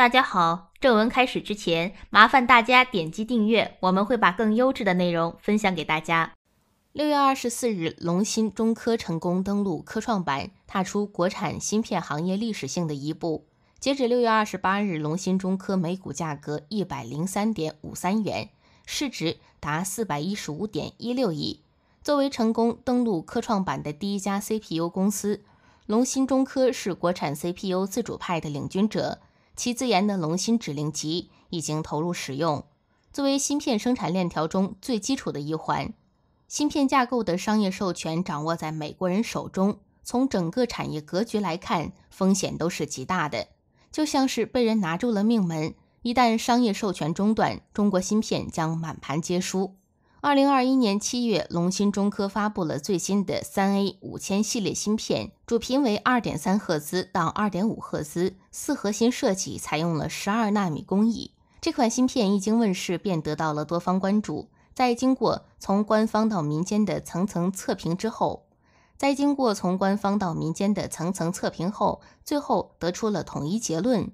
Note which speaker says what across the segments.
Speaker 1: 大家好，正文开始之前，麻烦大家点击订阅，我们会把更优质的内容分享给大家。六月二十四日，龙芯中科成功登陆科创板，踏出国产芯片行业历史性的一步。截止六月二十八日，龙芯中科每股价格一百零三点五三元，市值达四百一十五点一六亿。作为成功登陆科创板的第一家 CPU 公司，龙芯中科是国产 CPU 自主派的领军者。其自研的龙芯指令集已经投入使用。作为芯片生产链条中最基础的一环，芯片架构的商业授权掌握在美国人手中。从整个产业格局来看，风险都是极大的，就像是被人拿住了命门。一旦商业授权中断，中国芯片将满盘皆输。二零二一年七月，龙芯中科发布了最新的三 A 五千系列芯片，主频为二点三赫兹到二点五赫兹，四核心设计，采用了十二纳米工艺。这款芯片一经问世便得到了多方关注，在经过从官方到民间的层层测评之后，在经过从官方到民间的层层测评后，最后得出了统一结论。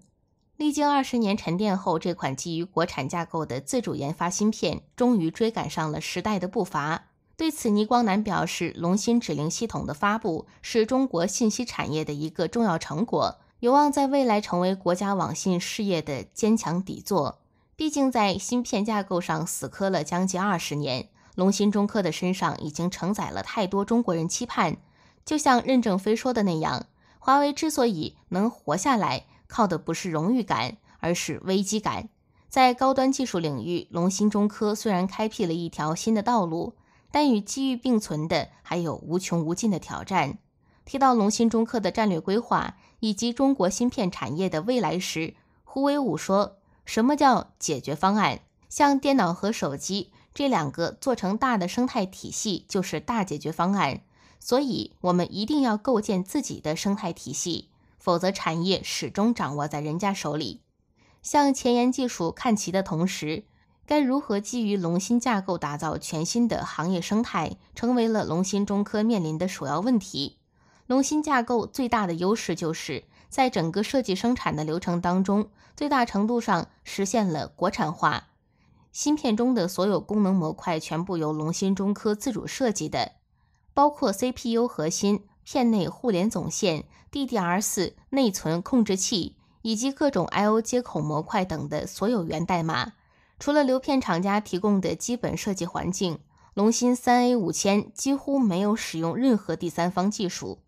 Speaker 1: 历经二十年沉淀后，这款基于国产架构的自主研发芯片终于追赶上了时代的步伐。对此，倪光南表示：“龙芯指令系统的发布是中国信息产业的一个重要成果，有望在未来成为国家网信事业的坚强底座。毕竟，在芯片架构上死磕了将近二十年，龙芯中科的身上已经承载了太多中国人期盼。就像任正非说的那样，华为之所以能活下来。”靠的不是荣誉感，而是危机感。在高端技术领域，龙芯中科虽然开辟了一条新的道路，但与机遇并存的还有无穷无尽的挑战。提到龙芯中科的战略规划以及中国芯片产业的未来时，胡伟武说：“什么叫解决方案？像电脑和手机这两个做成大的生态体系，就是大解决方案。所以，我们一定要构建自己的生态体系。”否则，产业始终掌握在人家手里。向前沿技术看齐的同时，该如何基于龙芯架构打造全新的行业生态，成为了龙芯中科面临的首要问题。龙芯架构最大的优势就是在整个设计生产的流程当中，最大程度上实现了国产化。芯片中的所有功能模块全部由龙芯中科自主设计的，包括 CPU 核心、片内互联总线。DDR 四内存控制器以及各种 I/O 接口模块等的所有源代码，除了流片厂家提供的基本设计环境，龙芯三 A 五千几乎没有使用任何第三方技术。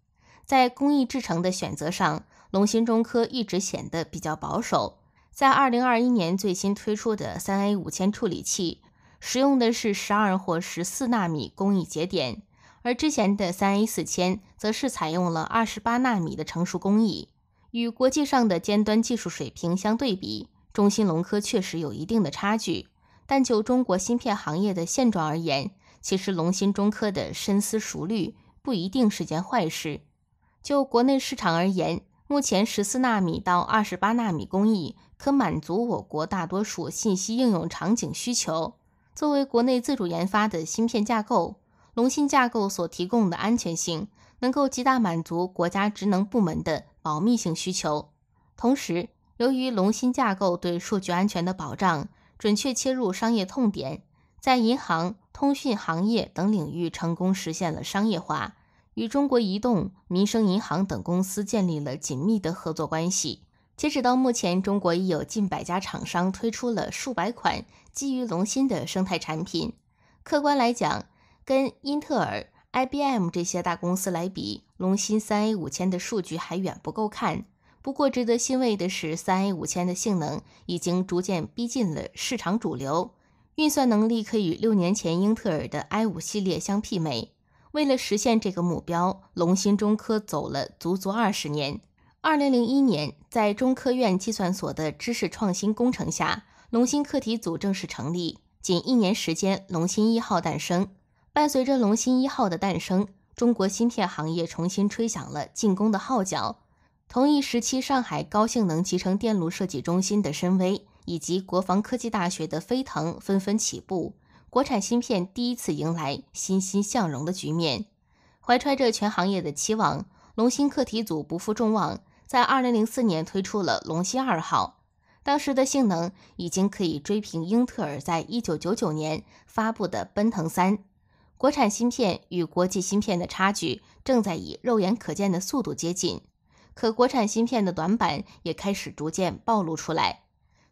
Speaker 1: 在工艺制成的选择上，龙芯中科一直显得比较保守。在二零二一年最新推出的三 A 五千处理器，使用的是十二或十四纳米工艺节点。而之前的三 A 四千则是采用了二十八纳米的成熟工艺，与国际上的尖端技术水平相对比，中芯龙科确实有一定的差距。但就中国芯片行业的现状而言，其实龙芯中科的深思熟虑不一定是件坏事。就国内市场而言，目前十四纳米到二十八纳米工艺可满足我国大多数信息应用场景需求。作为国内自主研发的芯片架构。龙芯架构所提供的安全性，能够极大满足国家职能部门的保密性需求。同时，由于龙芯架构对数据安全的保障，准确切入商业痛点，在银行、通讯行业等领域成功实现了商业化，与中国移动、民生银行等公司建立了紧密的合作关系。截止到目前，中国已有近百家厂商推出了数百款基于龙芯的生态产品。客观来讲，跟英特尔、IBM 这些大公司来比，龙芯三 A 五千的数据还远不够看。不过，值得欣慰的是，三 A 五千的性能已经逐渐逼近了市场主流，运算能力可以与六年前英特尔的 i 五系列相媲美。为了实现这个目标，龙芯中科走了足足二十年。二零零一年，在中科院计算所的知识创新工程下，龙芯课题组正式成立。仅一年时间，龙芯一号诞生。伴随着龙芯一号的诞生，中国芯片行业重新吹响了进攻的号角。同一时期，上海高性能集成电路设计中心的申威以及国防科技大学的飞腾纷纷起步，国产芯片第一次迎来欣欣向荣的局面。怀揣着全行业的期望，龙芯课题组不负众望，在二零零四年推出了龙芯二号，当时的性能已经可以追平英特尔在一九九九年发布的奔腾三。国产芯片与国际芯片的差距正在以肉眼可见的速度接近，可国产芯片的短板也开始逐渐暴露出来。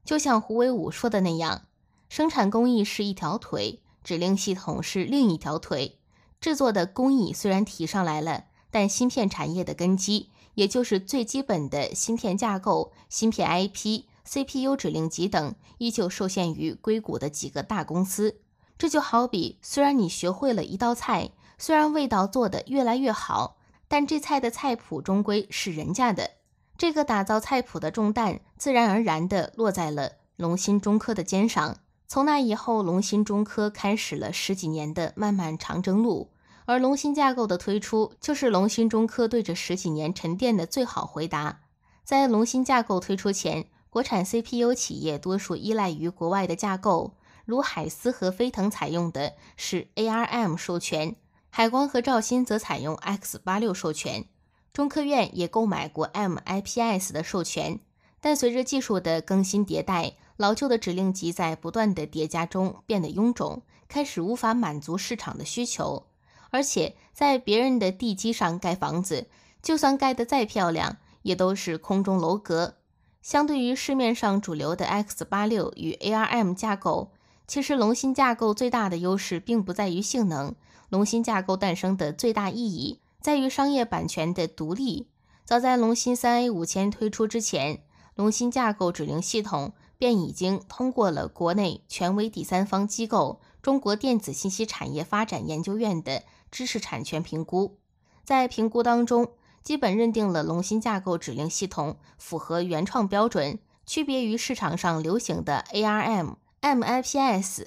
Speaker 1: 就像胡伟武说的那样，生产工艺是一条腿，指令系统是另一条腿。制作的工艺虽然提上来了，但芯片产业的根基，也就是最基本的芯片架构、芯片 IP、CPU 指令集等，依旧受限于硅谷的几个大公司。这就好比，虽然你学会了一道菜，虽然味道做得越来越好，但这菜的菜谱终归是人家的。这个打造菜谱的重担，自然而然地落在了龙芯中科的肩上。从那以后，龙芯中科开始了十几年的漫漫长征路。而龙芯架构的推出，就是龙芯中科对这十几年沉淀的最好回答。在龙芯架构推出前，国产 CPU 企业多数依赖于国外的架构。如海思和飞腾采用的是 ARM 授权，海光和兆芯则采用 X 八六授权。中科院也购买过 MIPS 的授权，但随着技术的更新迭代，老旧的指令集在不断的叠加中变得臃肿，开始无法满足市场的需求。而且在别人的地基上盖房子，就算盖得再漂亮，也都是空中楼阁。相对于市面上主流的 X 八六与 ARM 架构，其实龙芯架构最大的优势并不在于性能，龙芯架构诞生的最大意义在于商业版权的独立。早在龙芯三 A 五千推出之前，龙芯架构指令系统便已经通过了国内权威第三方机构中国电子信息产业发展研究院的知识产权评估。在评估当中，基本认定了龙芯架构指令系统符合原创标准，区别于市场上流行的 ARM。MIPS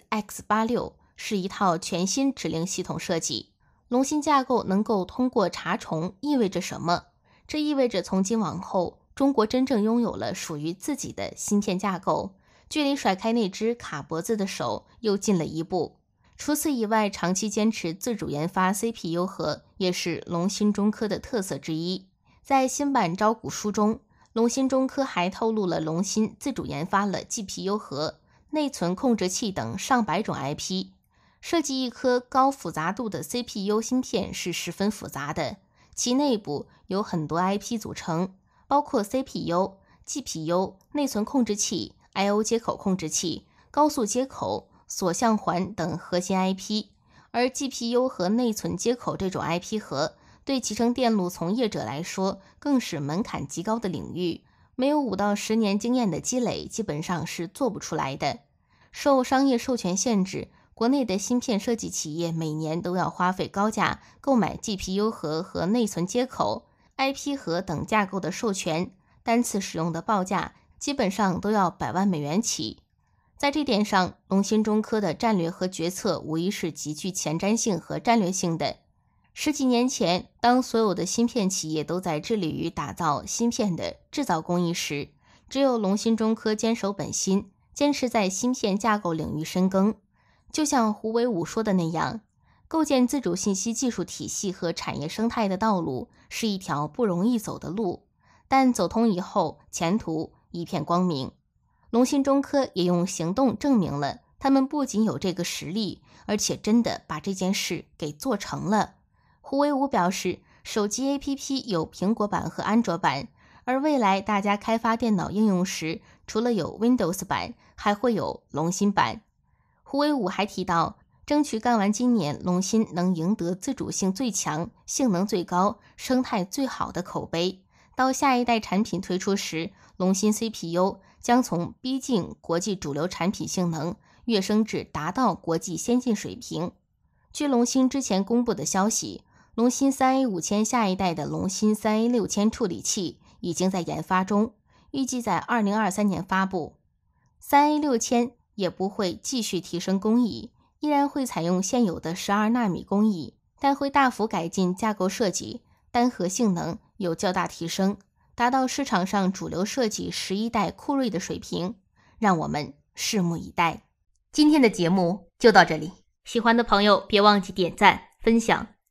Speaker 1: X86 是一套全新指令系统设计。龙芯架构能够通过查重意味着什么？这意味着从今往后，中国真正拥有了属于自己的芯片架构，距离甩开那只卡脖子的手又近了一步。除此以外，长期坚持自主研发 CPU 核也是龙芯中科的特色之一。在新版招股书中，龙芯中科还透露了龙芯自主研发了 GPU 核。内存控制器等上百种 IP，设计一颗高复杂度的 CPU 芯片是十分复杂的，其内部有很多 IP 组成，包括 CPU、GPU、内存控制器、I/O 接口控制器、高速接口锁相环等核心 IP。而 GPU 和内存接口这种 IP 核，对集成电路从业者来说，更是门槛极高的领域。没有五到十年经验的积累，基本上是做不出来的。受商业授权限制，国内的芯片设计企业每年都要花费高价购买 GPU 核和内存接口、IP 核等架构的授权，单次使用的报价基本上都要百万美元起。在这点上，龙芯中科的战略和决策无疑是极具前瞻性和战略性的。十几年前，当所有的芯片企业都在致力于打造芯片的制造工艺时，只有龙芯中科坚守本心，坚持在芯片架构领域深耕。就像胡伟武说的那样，构建自主信息技术体系和产业生态的道路是一条不容易走的路，但走通以后，前途一片光明。龙芯中科也用行动证明了，他们不仅有这个实力，而且真的把这件事给做成了。胡伟武表示，手机 APP 有苹果版和安卓版，而未来大家开发电脑应用时，除了有 Windows 版，还会有龙芯版。胡伟武还提到，争取干完今年，龙芯能赢得自主性最强、性能最高、生态最好的口碑。到下一代产品推出时，龙芯 CPU 将从逼近国际主流产品性能，跃升至达到国际先进水平。据龙芯之前公布的消息。龙芯三 A 五千下一代的龙芯三 A 六千处理器已经在研发中，预计在二零二三年发布。三 A 六千也不会继续提升工艺，依然会采用现有的十二纳米工艺，但会大幅改进架构设计，单核性能有较大提升，达到市场上主流设计十一代酷睿的水平。让我们拭目以待。今天的节目就到这里，喜欢的朋友别忘记点赞分享。